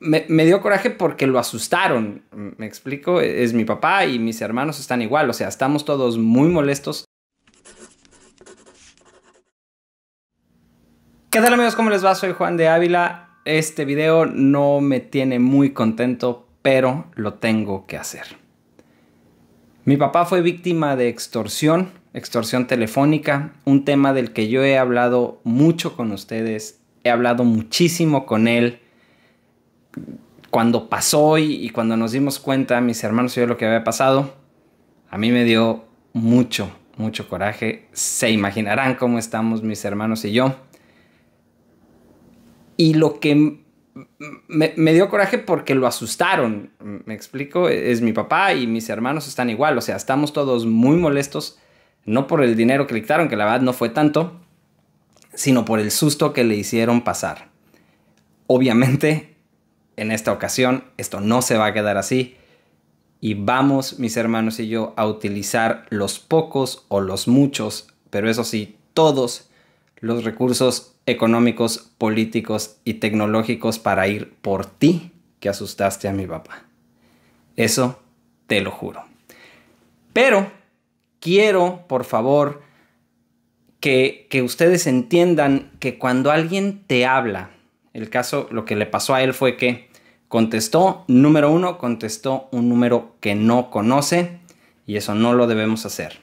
me, dio coraje porque lo asustaron. Me explico, es mi papá y mis hermanos están igual, o sea, estamos todos muy molestos. ¿Qué tal amigos? ¿Cómo les va? Soy Juan de Ávila. Este video no me tiene muy contento, pero lo tengo que hacer. Mi papá fue víctima de extorsión, extorsión telefónica, un tema del que yo he hablado mucho con ustedes, he hablado muchísimo con él cuando pasó y, cuando nos dimos cuenta, mis hermanos y yo, lo que había pasado, a mí me dio mucho, mucho coraje. Se imaginarán cómo estamos mis hermanos y yo. Y lo que me, dio coraje porque lo asustaron, me explico, e, es mi papá y mis hermanos están igual, o sea, estamos todos muy molestos, no por el dinero que le quitaron, que la verdad no fue tanto, sino por el susto que le hicieron pasar. Obviamente en esta ocasión esto no se va a quedar así y vamos, mis hermanos y yo, a utilizar los pocos o los muchos, pero eso sí, todos los recursos económicos, políticos y tecnológicos para ir por ti que asustaste a mi papá. Eso te lo juro. Pero quiero, por favor, que, que ustedes entiendan que cuando alguien te habla el caso, lo que le pasó a él fue que contestó, número uno, contestó un número que no conoce y eso no lo debemos hacer.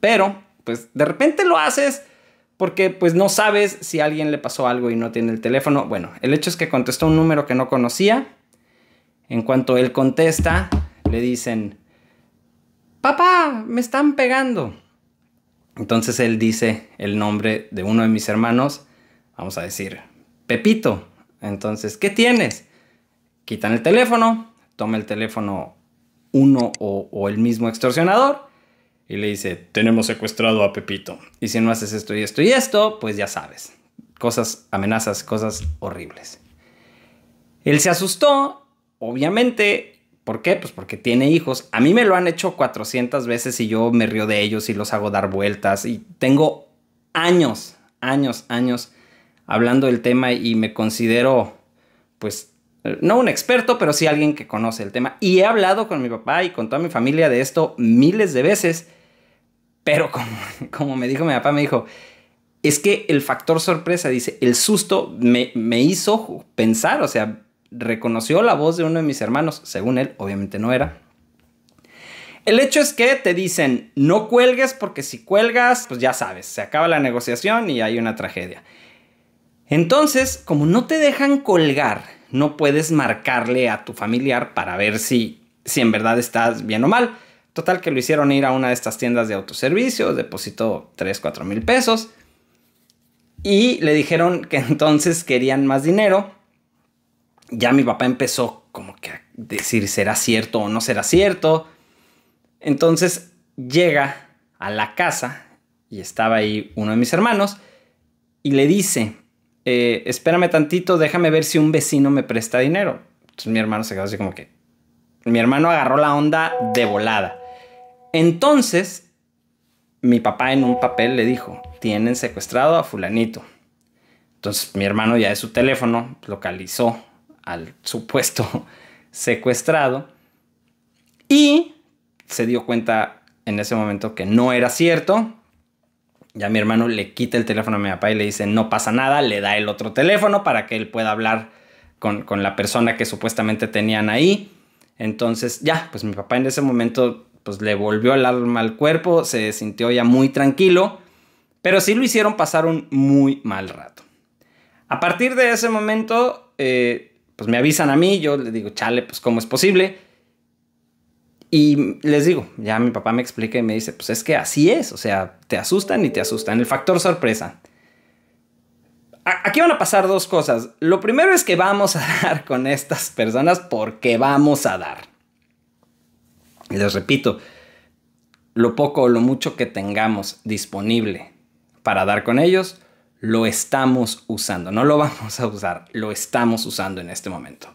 Pero, pues de repente lo haces porque pues no sabes si alguien le pasó algo y no tiene el teléfono. Bueno, el hecho es que contestó un número que no conocía. En cuanto él contesta, le dicen, papá, me están pegando. Entonces él dice el nombre de uno de mis hermanos, vamos a decir Pepito. Entonces, ¿qué tienes? Quitan el teléfono, toma el teléfono uno o, el mismo extorsionador y le dice, tenemos secuestrado a Pepito. Y si no haces esto y esto y esto, pues ya sabes. Cosas, amenazas, cosas horribles. Él se asustó, obviamente. ¿Por qué? Pues porque tiene hijos. A mí me lo han hecho 400 veces y yo me río de ellos y los hago dar vueltas. Y tengo años, años, años hablando del tema y me considero, pues, no un experto, pero sí alguien que conoce el tema. Y he hablado con mi papá y con toda mi familia de esto miles de veces, pero como, me dijo mi papá, me dijo, es que el factor sorpresa, dice, el susto me, me hizo pensar, o sea, reconoció la voz de uno de mis hermanos, según él, obviamente no era, el hecho es que te dicen, no cuelgues porque si cuelgas, pues ya sabes, se acaba la negociación y hay una tragedia. Entonces, como no te dejan colgar, no puedes marcarle a tu familiar para ver si, si en verdad estás bien o mal. Total que lo hicieron ir a una de estas tiendas de autoservicio, depositó 3, 4 mil pesos y le dijeron que entonces querían más dinero. Ya mi papá empezó como que a decir será cierto o no será cierto. Entonces llega a la casa y estaba ahí uno de mis hermanos y le dice, eh, espérame tantito, déjame ver si un vecino me presta dinero. Entonces mi hermano se quedó así como que... Mi hermano agarró la onda de volada. Entonces, mi papá en un papel le dijo, tienen secuestrado a fulanito. Entonces mi hermano ya de su teléfono localizó al supuesto secuestrado y se dio cuenta en ese momento que no era cierto ya mi hermano le quita el teléfono a mi papá y le dice, no pasa nada, le da el otro teléfono para que él pueda hablar con, la persona que supuestamente tenían ahí. Entonces ya, pues mi papá en ese momento pues le volvió el alma al cuerpo, se sintió ya muy tranquilo, pero sí lo hicieron pasar un muy mal rato. A partir de ese momento, eh, pues me avisan a mí, yo le digo, chale, pues cómo es posible. Y les digo, ya mi papá me explica y me dice, pues es que así es, o sea, te asustan y te asustan. El factor sorpresa. Aquí van a pasar dos cosas. Lo primero es que vamos a dar con estas personas porque vamos a dar. Les repito, lo poco o lo mucho que tengamos disponible para dar con ellos, lo estamos usando. No lo vamos a usar, lo estamos usando en este momento.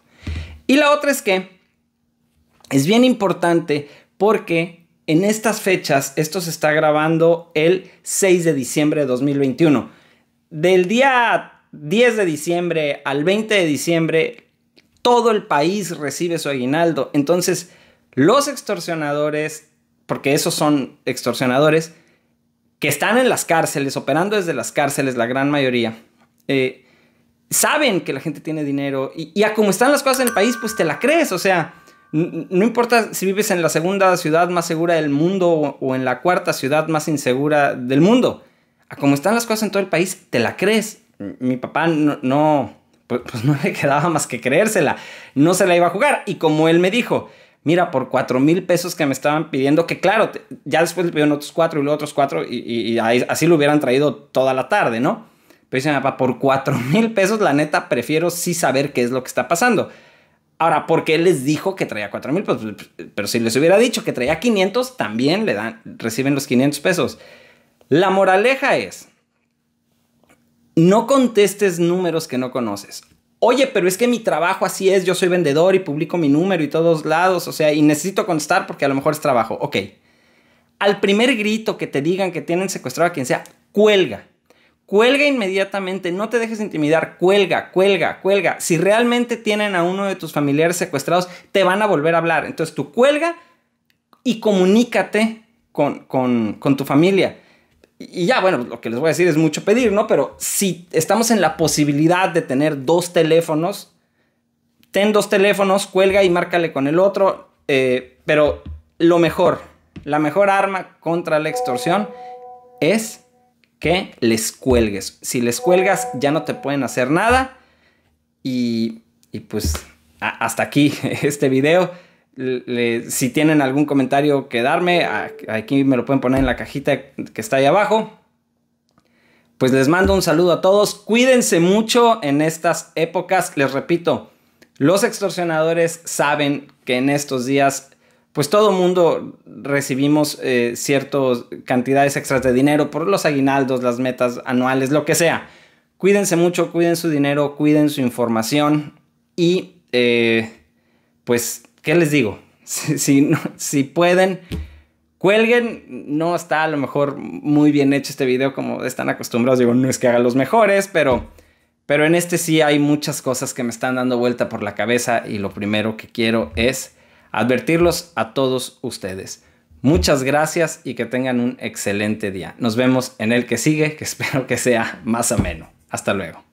Y la otra es que es bien importante porque en estas fechas, esto se está grabando el 6 de diciembre de 2021. Del día 10 de diciembre al 20 de diciembre, todo el país recibe su aguinaldo. Entonces, los extorsionadores, porque esos son extorsionadores, que están en las cárceles, operando desde las cárceles, la gran mayoría, eh, saben que la gente tiene dinero y, a como están las cosas en el país, pues te la crees, o sea no importa si vives en la segunda ciudad más segura del mundo o en la cuarta ciudad más insegura del mundo. A como están las cosas en todo el país, te la crees. Mi papá no, no pues, pues no le quedaba más que creérsela. No se la iba a jugar. Y como él me dijo, mira, por cuatro mil pesos que me estaban pidiendo, que claro, ya después le pidieron otros cuatro y luego otros cuatro y, así lo hubieran traído toda la tarde, ¿no? Pero dice mi papá, por cuatro mil pesos, la neta, prefiero sí saber qué es lo que está pasando. Ahora, ¿por qué les dijo que traía $4,000? mil pues, pues, Pero si les hubiera dicho que traía 500, también le dan, reciben los 500 pesos. La moraleja es, no contestes números que no conoces. Oye, pero es que mi trabajo así es, yo soy vendedor y publico mi número y todos lados, o sea, y necesito contestar porque a lo mejor es trabajo. Ok. Al primer grito que te digan que tienen secuestrado a quien sea, cuelga. Cuelga inmediatamente, no te dejes intimidar, cuelga, cuelga, cuelga. Si realmente tienen a uno de tus familiares secuestrados, te van a volver a hablar. Entonces tú cuelga y comunícate con, con, tu familia. Y ya, bueno, lo que les voy a decir es mucho pedir, ¿no? Pero si estamos en la posibilidad de tener dos teléfonos, ten dos teléfonos, cuelga y márcale con el otro. Eh, pero lo mejor, la mejor arma contra la extorsión es que les cuelgues. Si les cuelgas ya no te pueden hacer nada. Y, y pues hasta aquí este video. si tienen algún comentario que darme, aquí me lo pueden poner en la cajita que está ahí abajo. Pues les mando un saludo a todos. Cuídense mucho en estas épocas. Les repito, los extorsionadores saben que en estos días pues todo mundo recibimos eh, ciertas cantidades extras de dinero por los aguinaldos, las metas anuales, lo que sea. Cuídense mucho, cuiden su dinero, cuiden su información y eh, pues, ¿qué les digo? Si, pueden, cuelguen. No está a lo mejor muy bien hecho este video como están acostumbrados. Digo, no es que haga los mejores, pero... Pero en este sí hay muchas cosas que me están dando vuelta por la cabeza y lo primero que quiero es advertirlos a todos ustedes. Muchas gracias y que tengan un excelente día. Nos vemos en el que sigue, que espero que sea más ameno. Hasta luego.